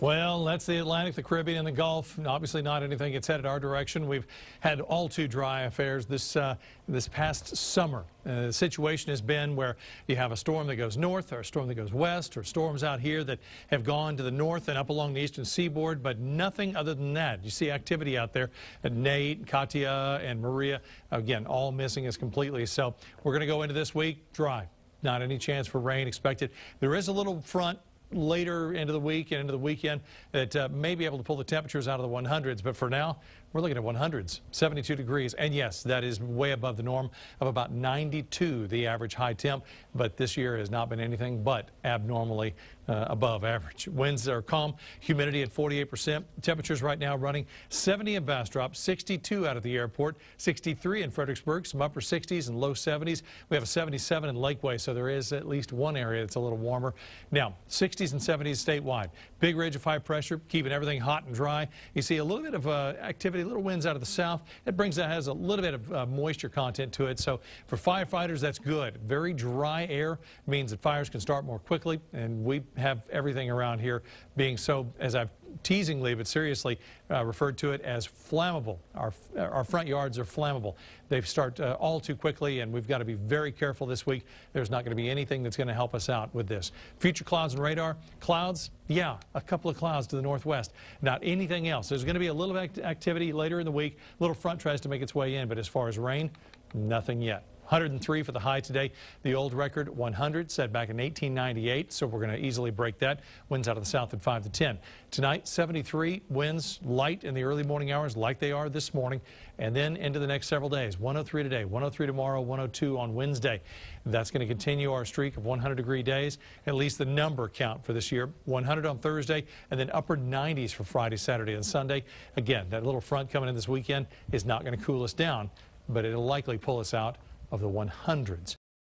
Well, that's the Atlantic, the Caribbean, and the Gulf. Obviously, not anything that's headed our direction. We've had all too dry affairs this uh, this past summer. Uh, the situation has been where you have a storm that goes north, or a storm that goes west, or storms out here that have gone to the north and up along the eastern seaboard, but nothing other than that. You see activity out there. And Nate, Katia, and Maria, again, all missing us completely. So we're going to go into this week dry. Not any chance for rain expected. There is a little front later into the week and into the weekend that uh, may be able to pull the temperatures out of the 100s. But for now, we're looking at 100s, 72 degrees. And yes, that is way above the norm of about 92, the average high temp. But this year has not been anything but abnormally uh, above average. Winds are calm, humidity at 48%. Temperatures right now running 70 in Bastrop, 62 out of the airport, 63 in Fredericksburg, some upper 60s and low 70s. We have a 77 in Lakeway, so there is at least one area that's a little warmer. Now, 60s and 70s statewide. Big ridge of high pressure, keeping everything hot and dry. You see a little bit of uh, activity, little winds out of the south. It brings that has a little bit of uh, moisture content to it. So for firefighters, that's good. Very dry air means that fires can start more quickly, and we have everything around here being so, as I've teasingly but seriously uh, referred to it as flammable. Our, our front yards are flammable. They start uh, all too quickly, and we've got to be very careful this week. There's not going to be anything that's going to help us out with this. Future clouds and radar. Clouds, yeah, a couple of clouds to the northwest. Not anything else. There's going to be a little act activity later in the week. A little front tries to make its way in, but as far as rain, nothing yet. 103 for the high today. The old record, 100, set back in 1898, so we're going to easily break that. Winds out of the south at 5 to 10. Tonight, 73 winds light in the early morning hours like they are this morning, and then into the next several days. 103 today, 103 tomorrow, 102 on Wednesday. That's going to continue our streak of 100 degree days, at least the number count for this year. 100 on Thursday, and then upper 90s for Friday, Saturday, and Sunday. Again, that little front coming in this weekend is not going to cool us down, but it'll likely pull us out of the 100s.